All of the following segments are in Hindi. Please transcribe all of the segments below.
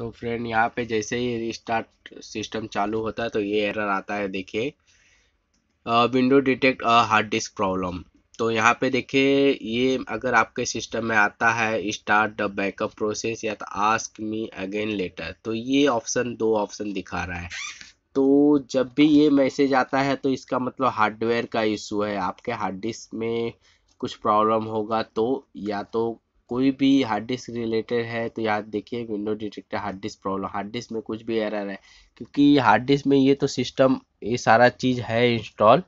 तो फ्रेंड यहाँ पे जैसे ही रिस्टार्ट सिस्टम चालू होता है तो ये एरर आता है देखिए window detect a hard disk problem तो यहाँ पे देखिए ये अगर आपके सिस्टम में आता है स्टार्ट द बैकअप प्रोसेस या तो आस्क मी अगेन लेटर तो ये ऑप्शन दो ऑप्शन दिखा रहा है तो जब भी ये मैसेज आता है तो इसका मतलब हार्डवेयर का इशू है आपके हार्ड डिस्क में कुछ प्रॉब्लम होगा तो या तो कोई भी हार्ड डिस्क रिलेटेड है तो याद देखिए window detector hard disk problem hard disk में कुछ भी एरर है क्योंकि हार्ड डिस्क में ये तो सिस्टम ये सारा चीज़ है इंस्टॉल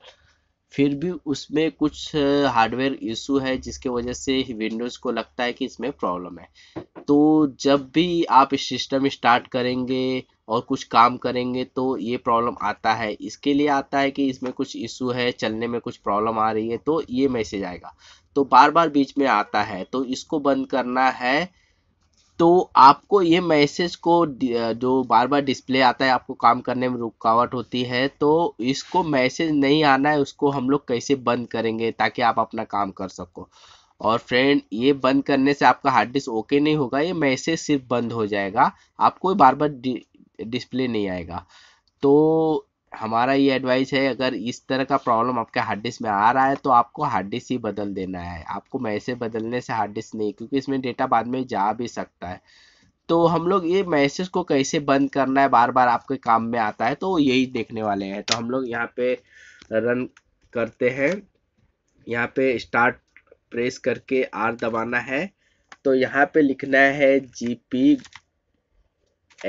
फिर भी उसमें कुछ हार्डवेयर इशू है जिसके वजह से विंडोज़ को लगता है कि इसमें प्रॉब्लम है तो जब भी आप इस सिस्टम स्टार्ट करेंगे और कुछ काम करेंगे तो ये प्रॉब्लम आता है इसके लिए आता है कि इसमें कुछ इशू है चलने में कुछ प्रॉब्लम आ रही है तो ये मैसेज आएगा तो बार बार बीच में आता है तो इसको बंद करना है तो आपको ये मैसेज को जो बार बार डिस्प्ले आता है आपको काम करने में रुकावट होती है तो इसको मैसेज नहीं आना है उसको हम लोग कैसे बंद करेंगे ताकि आप अपना काम कर सको और फ्रेंड ये बंद करने से आपका हार्ड डिस्क ओके नहीं होगा ये मैसेज सिर्फ बंद हो जाएगा आपको बार बार डिस्प्ले नहीं आएगा तो हमारा ये एडवाइस है अगर इस तरह का प्रॉब्लम आपके हार्ड डिस्क में आ रहा है तो आपको हार्ड डिस्क ही बदल देना है आपको मैसेज बदलने से हार्ड डिस्क नहीं क्योंकि इसमें डेटा बाद में जा भी सकता है तो हम लोग ये मैसेज को कैसे बंद करना है बार बार आपके काम में आता है तो यही देखने वाले हैं तो हम लोग यहाँ पे रन करते हैं यहाँ पे स्टार्ट प्रेस करके आर दबाना है तो यहाँ पे लिखना है जीपी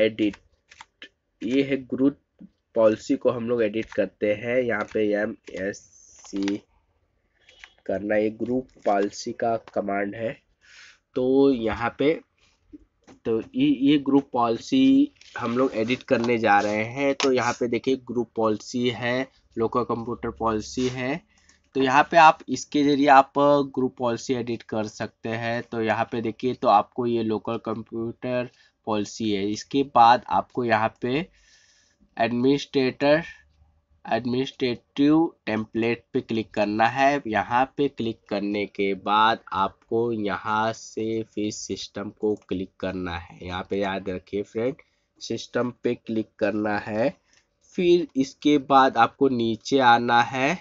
एडिट ये है ग्रुप पॉलिसी को हम लोग एडिट करते हैं यहाँ पे एम एस सी करना ये ग्रुप पॉलिसी का कमांड है तो यहाँ पे तो ये ये ग्रुप पॉलिसी हम लोग एडिट करने जा रहे हैं तो यहाँ पे देखिए ग्रुप पॉलिसी है लोकल कंप्यूटर पॉलिसी है तो यहाँ पे आप इसके जरिए आप ग्रुप पॉलिसी एडिट कर सकते हैं तो यहाँ पे देखिए तो आपको ये लोकल कंप्यूटर पॉलिसी है इसके बाद आपको यहाँ पे एडमिनिस्ट्रेटर एडमिनिस्ट्रेटिव टेम्पलेट पे क्लिक करना है यहाँ पे क्लिक करने के बाद आपको यहाँ से फिर सिस्टम को क्लिक करना है यहाँ पे याद रखिए फ्रेंड सिस्टम पे क्लिक करना है फिर इसके बाद आपको नीचे आना है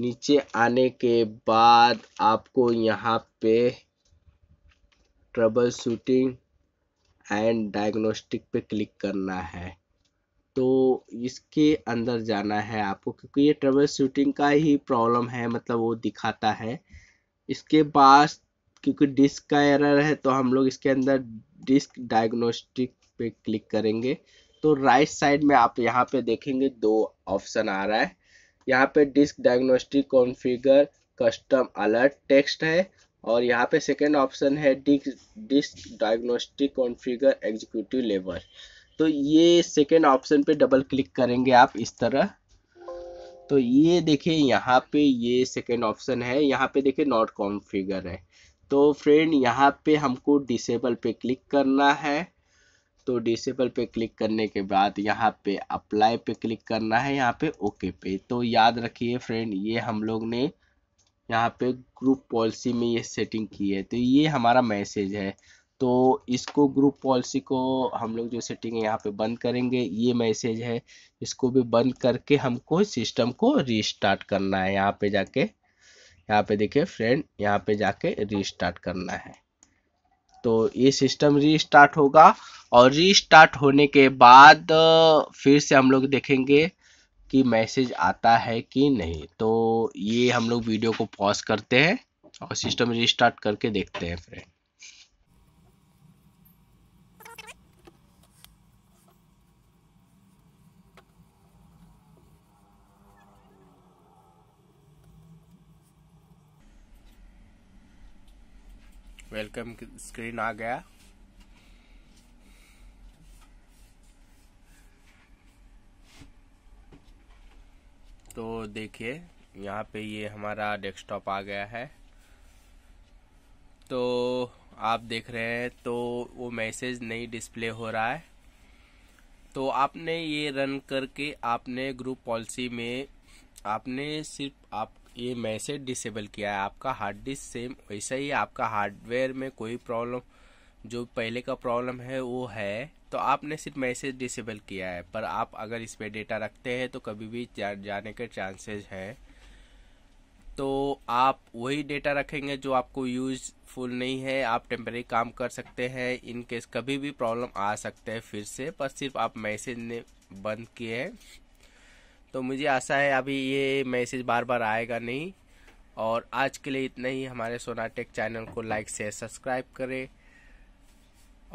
नीचे आने के बाद आपको यहाँ पे ट्रबल शूटिंग एंड डायग्नोस्टिक पे क्लिक करना है तो इसके अंदर जाना है आपको क्योंकि ये ट्रबल शूटिंग का ही प्रॉब्लम है मतलब वो दिखाता है इसके बाद क्योंकि डिस्क का एरर है तो हम लोग इसके अंदर डिस्क डायग्नोस्टिक पे क्लिक करेंगे तो राइट साइड में आप यहाँ पे देखेंगे दो ऑप्शन आ रहा है यहाँ पे disk diagnostic configure custom alert text है और यहाँ पे सेकेंड ऑप्शन है disk disk diagnostic configure executive level तो ये सेकेंड ऑप्शन पे डबल क्लिक करेंगे आप इस तरह तो ये देखिए यहाँ पे ये सेकेंड ऑप्शन है यहाँ पे देखिए नॉट कॉन्फ़िगर है तो फ्रेंड यहाँ पे हमको डिसेबल पे क्लिक करना है तो डिसेबल पे क्लिक करने के बाद यहाँ पे अप्लाई पे क्लिक करना है यहाँ पे ओके पे तो याद रखिए फ्रेंड ये हम लोग ने यहाँ पे ग्रुप पॉलिसी में ये सेटिंग की है तो ये हमारा मैसेज है तो इसको ग्रुप पॉलिसी को हम लोग जो सेटिंग है यहाँ पे बंद करेंगे ये मैसेज है इसको भी बंद करके हमको सिस्टम को रिस्टार्ट करना है यहाँ पे जाके यहाँ पे देखिए फ्रेंड यहाँ पे जाके रिस्टार्ट करना है तो ये सिस्टम रीस्टार्ट होगा और रीस्टार्ट होने के बाद फिर से हम लोग देखेंगे कि मैसेज आता है कि नहीं तो ये हम लोग वीडियो को पॉज करते हैं और सिस्टम रीस्टार्ट करके देखते हैं फ्रेंड वेलकम स्क्रीन आ गया तो देखिए यहाँ पे ये हमारा डेस्कटॉप आ गया है तो आप देख रहे हैं तो वो मैसेज नहीं डिस्प्ले हो रहा है तो आपने ये रन करके आपने ग्रुप पॉलिसी में आपने सिर्फ आप ये मैसेज डिसेबल किया है आपका हार्ड डिस्क सेम वैसा ही आपका हार्डवेयर में कोई प्रॉब्लम जो पहले का प्रॉब्लम है वो है तो आपने सिर्फ मैसेज डिसेबल किया है पर आप अगर इस पर डेटा रखते हैं तो कभी भी जा, जाने के चांसेस हैं तो आप वही डेटा रखेंगे जो आपको यूजफुल नहीं है आप टेम्प्रेरी काम कर सकते हैं इनकेस कभी भी प्रॉब्लम आ सकते हैं फिर से पर सिर्फ आप मैसेज ने बंद किए हैं तो मुझे आशा है अभी ये मैसेज बार बार आएगा नहीं और आज के लिए इतना ही हमारे सोनाटेक चैनल को लाइक शेयर सब्सक्राइब करें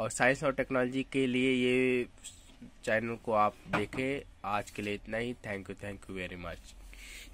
और साइंस और टेक्नोलॉजी के लिए ये चैनल को आप देखें आज के लिए इतना ही thank you thank you very much